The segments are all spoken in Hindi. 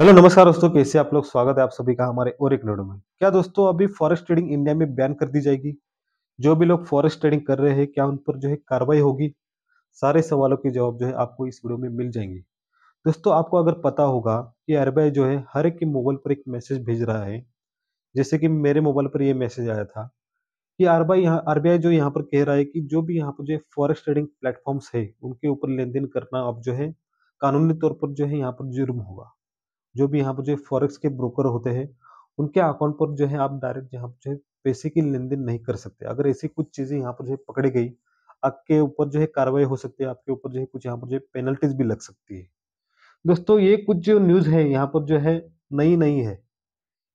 हेलो नमस्कार दोस्तों कैसे आप लोग स्वागत है आप सभी का हमारे और एक वीडियो में क्या दोस्तों अभी फॉरेस्ट ट्रेडिंग इंडिया में बैन कर दी जाएगी जो भी लोग फॉरेस्ट ट्रेडिंग कर रहे हैं क्या उन पर जो है कार्रवाई होगी सारे सवालों के जवाब जो है आपको इस वीडियो में मिल जाएंगे दोस्तों आपको अगर पता होगा कि आर जो है हर एक के मोबाइल पर एक मैसेज भेज रहा है जैसे कि मेरे मोबाइल पर यह मैसेज आया था कि आर बाई यहाँ आर जो यहाँ पर कह रहा है कि जो भी यहाँ पर जो फॉरेस्ट ट्रेडिंग प्लेटफॉर्म्स है उनके ऊपर लेन देन करना अब जो है कानूनी तौर पर जो है यहाँ पर जुर्म होगा जो भी यहाँ पर जो फॉरेक्स के ब्रोकर होते हैं उनके अकाउंट पर जो है आप डायरेक्ट यहाँ पर जो है पैसे की लेन देन नहीं कर सकते अगर ऐसी कुछ चीज़ें यहाँ पर जो है पकड़ी गई आपके ऊपर जो है कार्रवाई हो सकती है आपके ऊपर जो है कुछ यहाँ पर जो है पेनल्टीज भी लग सकती है दोस्तों ये कुछ जो न्यूज़ है यहाँ पर जो है नई नई है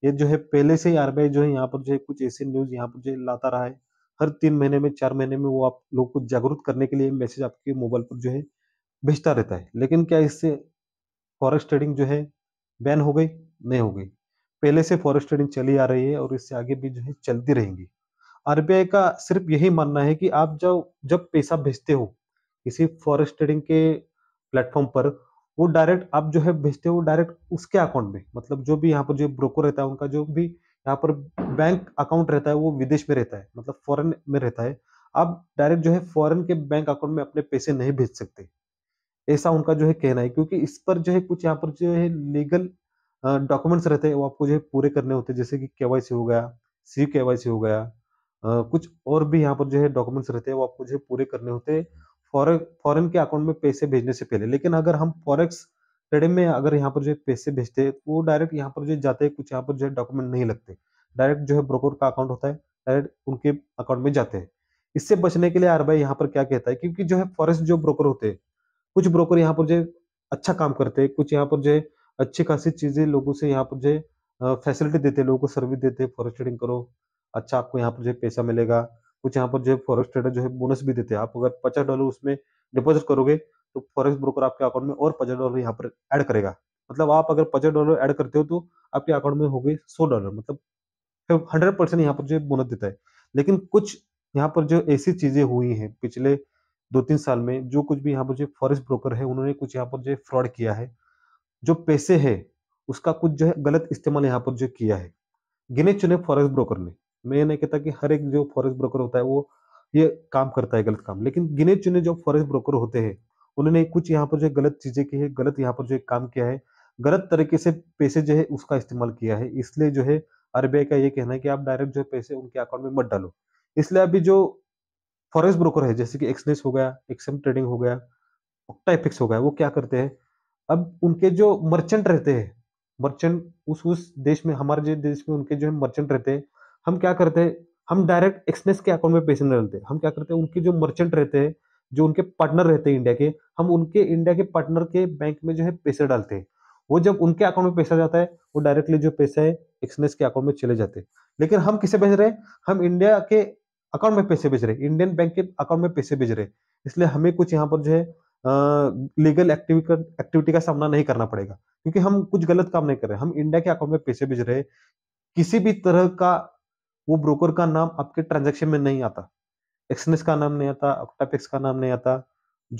ये जो है पहले से ही आरबीआई जो है यहाँ पर जो है कुछ ऐसे न्यूज़ यहाँ पर जो है लाता रहा है हर तीन महीने में चार महीने में वो आप लोग को जागरूक करने के लिए मैसेज आपके मोबाइल पर जो है भेजता रहता है लेकिन क्या इससे फॉरेक्स ट्रेडिंग जो है बैन हो गई नहीं हो गई पहले से फॉरेस्ट ट्रेडिंग चली आ रही है और इससे आगे भी जो है चलती रहेंगी आरबीआई का सिर्फ यही मानना है कि आप जब जब पैसा भेजते हो किसी फॉरेस्ट ट्रेडिंग के प्लेटफॉर्म पर वो डायरेक्ट आप जो है भेजते हो डायरेक्ट उसके अकाउंट में मतलब जो भी यहाँ पर जो ब्रोकर रहता है उनका जो भी यहाँ पर बैंक अकाउंट रहता है वो विदेश में रहता है मतलब फॉरेन में रहता है आप डायरेक्ट जो है फॉरेन के बैंक अकाउंट में अपने पैसे नहीं भेज सकते ऐसा उनका जो है कहना है क्योंकि इस पर जो है कुछ यहाँ पर जो है लीगल डॉक्यूमेंट्स रहते हैं वो आपको जो है पूरे करने होते हैं जैसे कि के हो गया सी के हो गया कुछ और भी यहाँ पर जो है डॉक्यूमेंट्स रहते हैं वो आपको जो है पूरे करने होते हैं फॉरन के अकाउंट में पैसे भेजने से पहले लेकिन अगर हम फॉरेक्स ट्रेडिंग में अगर यहाँ पर जो है पैसे भेजते हैं तो डायरेक्ट यहाँ पर जो जाते हैं कुछ यहाँ पर जो है डॉक्यूमेंट नहीं लगते डायरेक्ट जो है ब्रोकर का अकाउंट होता है डायरेक्ट उनके अकाउंट में जाते हैं इससे बचने के लिए आरबीआई यहाँ पर क्या कहता है क्योंकि जो है फॉरेस्ट जो ब्रोकर होते हैं कुछ ब्रोकर यहाँ पर जो अच्छा काम करते हैं कुछ यहाँ पर जो है अच्छी खासी चीज़ें लोगों से यहाँ पर जो है फैसिलिटी देते हैं लोगों को सर्विस देते हैं फॉरेस्ट ट्रेडिंग करो अच्छा आपको यहाँ पर जो है पैसा मिलेगा कुछ यहाँ पर जो है फॉरेस्ट ट्रेडर जो है बोनस भी देते हैं आप अगर पचास डॉलर उसमें डिपोजिट करोगे तो फॉरेक्स ब्रोकर आपके अकाउंट में और पचास डॉलर यहाँ पर ऐड करेगा मतलब आप अगर पचास डॉलर ऐड करते हो तो आपके अकाउंट में हो गए सौ डॉलर मतलब हंड्रेड परसेंट यहाँ पर जो है बोनस देता है लेकिन कुछ यहाँ पर जो ऐसी चीजें हुई हैं पिछले दो तीन साल में जो कुछ भी यहाँ पर जो फॉरेस्ट ब्रोकर है उन्होंने कुछ यहाँ पर जो फ्रॉड किया है जो पैसे है उसका कुछ जो है गलत इस्तेमाल यहाँ पर जो किया है गिने चुने फॉरेस्ट ब्रोकर ने मैं ये नहीं कहता कि हर एक जो फॉरेस्ट ब्रोकर होता है वो ये काम करता है गलत काम लेकिन गिने चुने जो फॉरेस्ट ब्रोकर होते हैं उन्होंने कुछ यहाँ पर जो गलत चीज़ें की है गलत यहाँ पर जो एक काम किया है गलत तरीके से पैसे जो है उसका इस्तेमाल किया है इसलिए जो है आरबीआई का ये कहना है कि आप डायरेक्ट जो पैसे उनके अकाउंट में मत डालो इसलिए अभी जो फॉरेस्ट ब्रोकर है जैसे कि एक्सनेस हो गया एक्सएम ट्रेडिंग हो गया ऑक्टाइफिक्स हो गया वो क्या करते हैं अब उनके जो मर्चेंट रहते हैं मर्चेंट उस उस देश में हमारे जो देश में उनके जो है मर्चेंट रहते हैं हम क्या करते हैं हम डायरेक्ट एक्सनेस के अकाउंट में पैसे डालते डालते हम क्या करते हैं उनके जो मर्चेंट रहते हैं जो उनके पार्टनर रहते हैं इंडिया के हम उनके इंडिया के पार्टनर के बैंक में जो है पैसे डालते हैं वो जब उनके अकाउंट में पैसा जाता है वो डायरेक्टली जो पैसा है एक्सनेस के अकाउंट में चले जाते हैं लेकिन हम किसे भेज रहे हैं हम इंडिया के अकाउंट में पैसे भेज रहे हैं इंडियन बैंक के अकाउंट में पैसे भेज रहे हैं इसलिए हमें कुछ यहाँ पर जो है लीगल एक्टिविटी का सामना नहीं करना पड़ेगा क्योंकि हम कुछ गलत काम नहीं कर रहे हम इंडिया के अकाउंट में पैसे भेज रहे किसी भी तरह का वो ब्रोकर का नाम आपके ट्रांजेक्शन में नहीं आता एक्सनेस का नाम नहीं आता ऑक्टापेक्स का नाम नहीं आता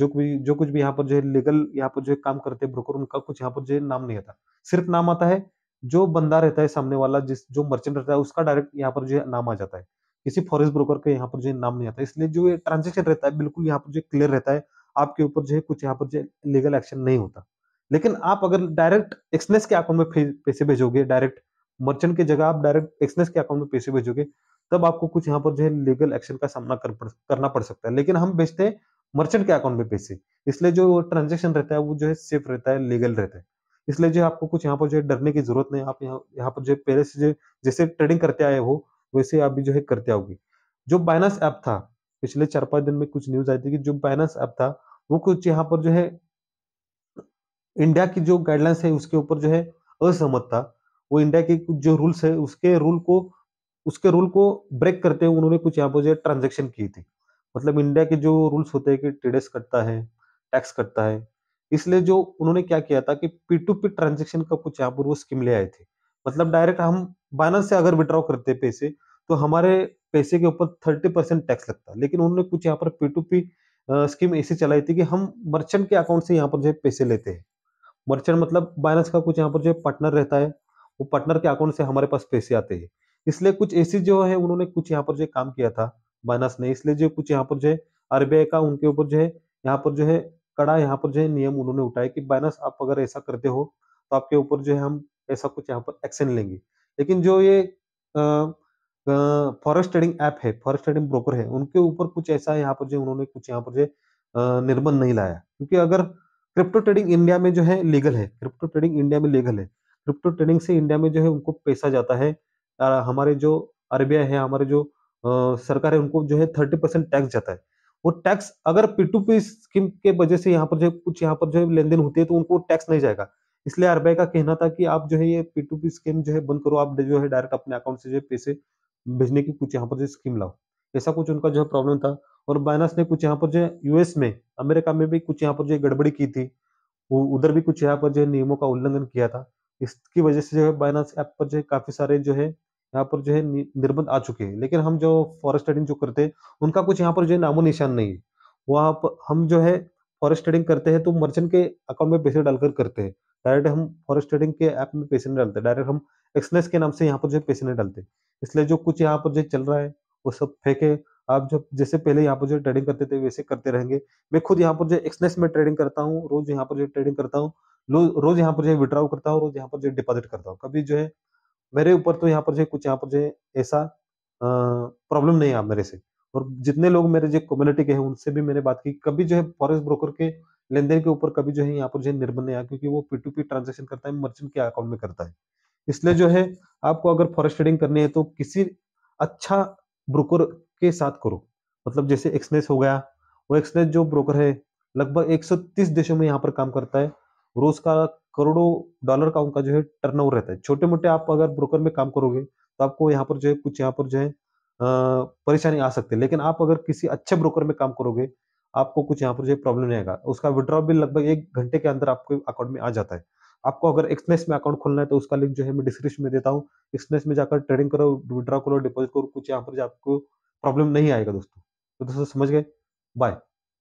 जो भी जो कुछ भी यहाँ पर जो है लीगल यहाँ पर जो काम करते हैं ब्रोकर उनका कुछ यहाँ पर जो है नाम नहीं आता सिर्फ नाम आता है जो बंदा रहता है सामने वाला जिस जो मर्चेंट रहता है उसका डायरेक्ट यहाँ पर जो है नाम आ जाता है किसी फॉरेस्ट ब्रोकर का यहाँ पर जो नाम नहीं आता इसलिए जो ट्रांजेक्शन रहता है बिल्कुल यहाँ पर जो क्लियर रहता है आपके ऊपर जो है कुछ यहाँ पर जो लीगल एक्शन नहीं होता लेकिन आप अगर डायरेक्ट एक्सनेस के अकाउंट में पैसे भेजोगे डायरेक्ट मर्चेंट के जगह आप डायरेक्ट एक्सनेस के अकाउंट में पैसे भेजोगे तब आपको कुछ यहाँ पर जो है लीगल एक्शन का सामना कर, करना पड़ सकता है लेकिन हम बेचते हैं मर्चेंट के अकाउंट में पैसे इसलिए जो ट्रांजेक्शन रहता है वो जो है सेफ रहता है लीगल रहता है इसलिए जो आपको कुछ यहाँ पर जो है डरने की जरूरत नहीं आप यहाँ यहाँ पर जो है पहले से जो जैसे ट्रेडिंग करते आए हो वैसे आप भी जो है करते आओगे जो बाइनास ऐप था पिछले चार पांच दिन में कुछ न्यूज आई थी कि जो बाइनेंस ऐप था वो कुछ यहाँ पर जो है इंडिया की जो गाइडलाइंस है उसके ऊपर जो है असहमत था वो इंडिया के कुछ जो रूल्स है उसके रूल को उसके रूल को ब्रेक करते हुए उन्होंने कुछ यहाँ पर जो है ट्रांजेक्शन की थी मतलब इंडिया के जो रूल्स होते हैं कि ट्रेडर्स कटता है टैक्स कटता है इसलिए जो उन्होंने क्या किया था कि पी टू पी ट्रांजेक्शन का कुछ यहाँ पर वो स्कीम ले आए थे मतलब डायरेक्ट हम बाइनेंस से अगर विड्रॉ करते पैसे तो हमारे पैसे के ऊपर थर्टी परसेंट टैक्स लगता है लेकिन उन्होंने कुछ यहाँ पर पी टू पी स्कीम ऐसी चलाई थी कि हम मर्चेंट के अकाउंट से यहाँ पर जो है पैसे लेते हैं मर्चेंट मतलब बाइनेंस का कुछ यहाँ पर जो पार्टनर रहता है वो पार्टनर के अकाउंट से हमारे पास पैसे आते हैं इसलिए कुछ ऐसी जो है उन्होंने कुछ यहाँ पर जो काम किया था बाइनास ने इसलिए जो कुछ यहाँ पर जो है आरबीआई का उनके ऊपर जो है यहाँ पर जो है कड़ा यहाँ पर जो है नियम उन्होंने उठाया कि बाइनास आप अगर ऐसा करते हो तो आपके ऊपर जो है हम ऐसा कुछ यहाँ पर एक्शन लेंगे लेकिन जो ये फॉरेस्ट ट्रेडिंग ऐप है फॉरेस्ट ट्रेडिंग ब्रोकर है उनके ऊपर कुछ ऐसा यहाँ पर जो उन्होंने कुछ यहाँ पर जो निर्बंध नहीं लाया क्योंकि अगर क्रिप्टो ट्रेडिंग इंडिया में जो है लीगल है क्रिप्टो ट्रेडिंग इंडिया में लीगल है क्रिप्टो ट्रेडिंग से इंडिया में जो है उनको पैसा जाता है हमारे जो आरबीआई है हमारे जो सरकार है उनको जो है थर्टी परसेंट टैक्स जाता है वो टैक्स अगर पी टू पी स्कीम के वजह से यहाँ पर जो कुछ यहाँ पर जो है लेन देन होती है तो उनको टैक्स नहीं जाएगा इसलिए आरबीआई का कहना था कि आप जो है ये पी टू पी स्कीम जो है बंद करो आप जो है डायरेक्ट अपने अकाउंट से जो है पैसे भेजने की कुछ यहाँ पर जो स्कीम लाओ ऐसा कुछ उनका जो है प्रॉब्लम था और बायनास ने कुछ यहाँ पर जो यूएस में अमेरिका में भी कुछ यहाँ पर जो गड़बड़ी की थी उधर भी कुछ यहाँ पर जो है नियमों का उल्लंघन किया था इसकी वजह से जो है बायनास ऐप पर जो है काफी सारे जो है यहाँ पर जो है निर्बंध आ चुके हैं लेकिन हम जो फॉरेस्ट ट्रेडिंग जो करते हैं उनका कुछ यहाँ पर जो है नामो निशान नहीं है वहाँ पर हम जो है फॉरेस्ट ट्रेडिंग करते हैं तो मर्चेंट के अकाउंट में पैसे डालकर करते हैं डायरेक्ट हम फॉरेस्ट ट्रेडिंग के ऐप में पैसे नहीं डालते डायरेक्ट हम एक्सनेस के नाम से यहाँ पर जो पैसे नहीं डालते इसलिए जो कुछ यहाँ पर जो चल रहा है वो सब फेंके आप जब जैसे पहले यहाँ पर जो ट्रेडिंग करते थे वैसे करते रहेंगे मैं खुद यहाँ पर जो एक्सनेस में ट्रेडिंग करता हूँ रोज यहाँ पर जो ट्रेडिंग करता हूँ रोज यहाँ पर जो विड्रॉ करता हूँ रोज यहाँ पर जो डिपॉजिट करता हूँ कभी जो है मेरे ऊपर तो यहाँ पर जो कुछ यहाँ पर जो ऐसा प्रॉब्लम नहीं है मेरे से और जितने लोग मेरे जो कम्युनिटी के हैं उनसे भी मैंने बात की कभी जो है फॉरेस्ट ब्रोकर के लेन देन के ऊपर कभी जो है यहाँ पर जो है निर्भर नहीं आया क्योंकि वो पी टू पी ट्रांजेक्शन करता है मर्चेंट के अकाउंट में करता है इसलिए जो है आपको अगर फॉरेस्ट ट्रेडिंग करनी है तो किसी अच्छा ब्रोकर के साथ करो मतलब जैसे एक्सनेस हो गया वो एक्सनेस जो ब्रोकर है लगभग 130 देशों में यहाँ पर काम करता है रोज का करोड़ों डॉलर का उनका जो है टर्नओवर रहता है छोटे मोटे आप अगर ब्रोकर में काम करोगे तो आपको यहाँ पर जो है कुछ यहाँ पर जो है परेशानी आ सकती है लेकिन आप अगर किसी अच्छे ब्रोकर में काम करोगे आपको कुछ यहाँ पर जो प्रॉब्लम नहीं आएगा उसका विड्रॉ भी लगभग एक घंटे के अंदर आपके अकाउंट में आ जाता है आपको अगर एक्सनेस में अकाउंट खोलना है तो उसका लिंक जो है मैं डिस्क्रिप्शन में देता हूँ एक्सनेस में जाकर ट्रेडिंग करो विड्रॉ करो डिपॉजिट करो कुछ यहाँ पर आपको प्रॉब्लम नहीं आएगा दोस्तों तो दोस्तों समझ गए बाय